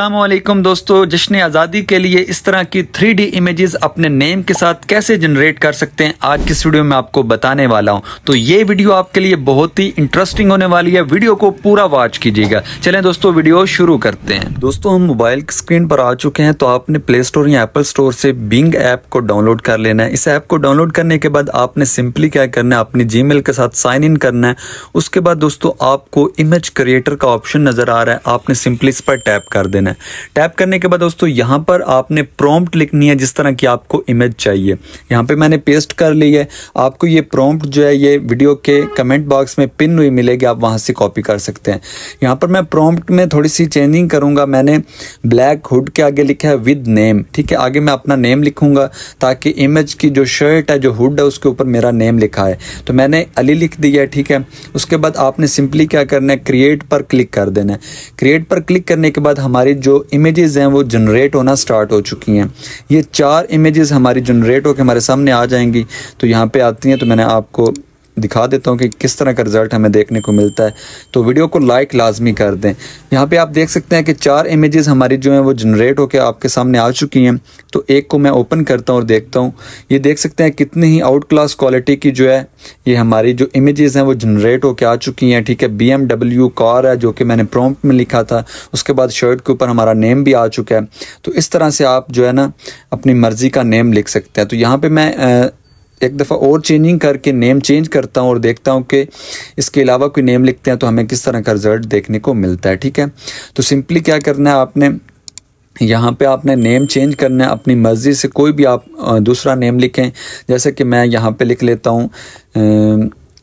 असलम दोस्तों जश्न आज़ादी के लिए इस तरह की थ्री डी इमेज़ अपने नेम के साथ कैसे जनरेट कर सकते हैं आज की वीडियो में आपको बताने वाला हूं तो ये वीडियो आपके लिए बहुत ही इंटरेस्टिंग होने वाली है वीडियो को पूरा वॉच कीजिएगा चलें दोस्तों वीडियो शुरू करते हैं दोस्तों हम मोबाइल की स्क्रीन पर आ चुके हैं तो आपने प्ले स्टोर या एप्पल स्टोर से बिंग ऐप को डाउनलोड कर लेना है इस ऐप को डाउनलोड करने के बाद आपने सिंपली क्या करना है अपनी जी के साथ साइन इन करना है उसके बाद दोस्तों आपको इमेज क्रिएटर का ऑप्शन नज़र आ रहा है आपने सिंपली इस पर टैप कर देना देना है टैप करने के बाद दोस्तों यहाँ पर आपने प्रॉम्प्ट लिखनी है जिस तरह की आपको इमेज चाहिए यहाँ पे मैंने पेस्ट कर ली है आपको ये प्रॉम्प्ट जो है ये वीडियो के कमेंट बॉक्स में पिन हुई मिलेगी आप वहाँ से कॉपी कर सकते हैं यहाँ पर मैं प्रॉम्प्ट में थोड़ी सी चेंजिंग करूँगा मैंने ब्लैक हुड के आगे लिखा है विद नेम ठीक है आगे मैं अपना नेम लिखूँगा ताकि इमेज की जो शर्ट है जो हुड है उसके ऊपर मेरा नेम लिखा है तो मैंने अली लिख दिया है ठीक है उसके बाद आपने सिंपली क्या करना है क्रिएट पर क्लिक कर देना है क्रिएट पर क्लिक करने के बाद हमारे हमारी जो इमेजेस हैं वो जनरेट होना स्टार्ट हो चुकी हैं ये चार इमेजेस हमारी जनरेट होकर हमारे सामने आ जाएंगी तो यहाँ पे आती हैं तो मैंने आपको दिखा देता हूँ कि किस तरह का रिज़ल्ट हमें देखने को मिलता है तो वीडियो को लाइक लाजमी कर दें यहाँ पे आप देख सकते हैं कि चार इमेजेस हमारी जो हैं वो जनरेट होकर आपके सामने आ चुकी हैं तो एक को मैं ओपन करता हूँ और देखता हूँ ये देख सकते हैं कितनी ही आउट क्लास क्वालिटी की जो है ये हमारी जो इमेजेस हैं वो जनरेट होकर आ चुकी हैं ठीक है बी एम डब्ल्यू कार है जो कि मैंने प्रोम्प में लिखा था उसके बाद शर्ट के ऊपर हमारा नेम भी आ चुका है तो इस तरह से आप जो है ना अपनी मर्ज़ी का नेम लिख सकते हैं तो यहाँ पर मैं एक दफ़ा और चेंजिंग करके नेम चेंज करता हूँ और देखता हूँ कि इसके अलावा कोई नेम लिखते हैं तो हमें किस तरह का रिजल्ट देखने को मिलता है ठीक है तो सिंपली क्या करना है आपने यहाँ पे आपने नेम चेंज करना है अपनी मर्ज़ी से कोई भी आप दूसरा नेम लिखें जैसे कि मैं यहाँ पे लिख लेता हूँ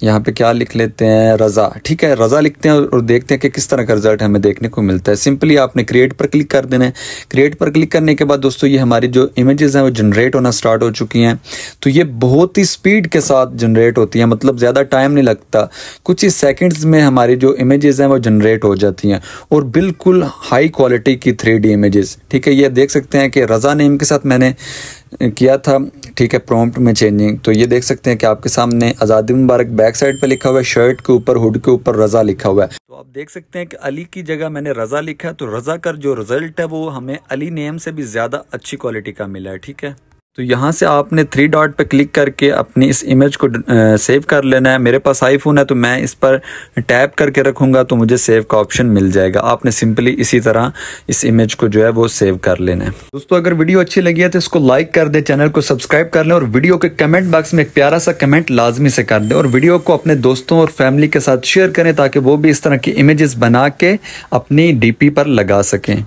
यहाँ पे क्या लिख लेते हैं रज़ा ठीक है रज़ा लिखते हैं और देखते हैं कि किस तरह का रिजल्ट हमें देखने को मिलता है सिंपली आपने क्रिएट पर क्लिक कर देना है क्रिएट पर क्लिक करने के बाद दोस्तों ये हमारी जो इमेजेस हैं वो जनरेट होना स्टार्ट हो चुकी हैं तो ये बहुत ही स्पीड के साथ जनरेट होती हैं मतलब ज़्यादा टाइम नहीं लगता कुछ ही सेकेंड्स में हमारी जो इमेज हैं वो जनरेट हो जाती हैं और बिल्कुल हाई क्वालिटी की थ्री इमेजेस ठीक है ये देख सकते हैं कि रज़ा नेम के साथ मैंने किया था ठीक है प्रॉम्प्ट में चेंजिंग तो ये देख सकते हैं कि आपके सामने आज़ादी मुबारक बैक साइड पे लिखा हुआ है शर्ट के ऊपर हुड के ऊपर रज़ा लिखा हुआ है तो आप देख सकते हैं कि अली की जगह मैंने रज़ा लिखा है तो रज़ा का जो रिज़ल्ट है वो हमें अली नेम से भी ज़्यादा अच्छी क्वालिटी का मिला है ठीक है तो यहाँ से आपने थ्री डॉट पर क्लिक करके अपनी इस इमेज को सेव कर लेना है मेरे पास आईफोन है तो मैं इस पर टैप करके रखूँगा तो मुझे सेव का ऑप्शन मिल जाएगा आपने सिंपली इसी तरह इस इमेज को जो है वो सेव कर लेना है दोस्तों अगर वीडियो अच्छी लगी है तो इसको लाइक कर दे चैनल को सब्सक्राइब कर लें और वीडियो के कमेंट बॉक्स में एक प्यारा सा कमेंट लाजमी से कर दें और वीडियो को अपने दोस्तों और फैमिली के साथ शेयर करें ताकि वो भी इस तरह की इमेज बना के अपनी डी पर लगा सकें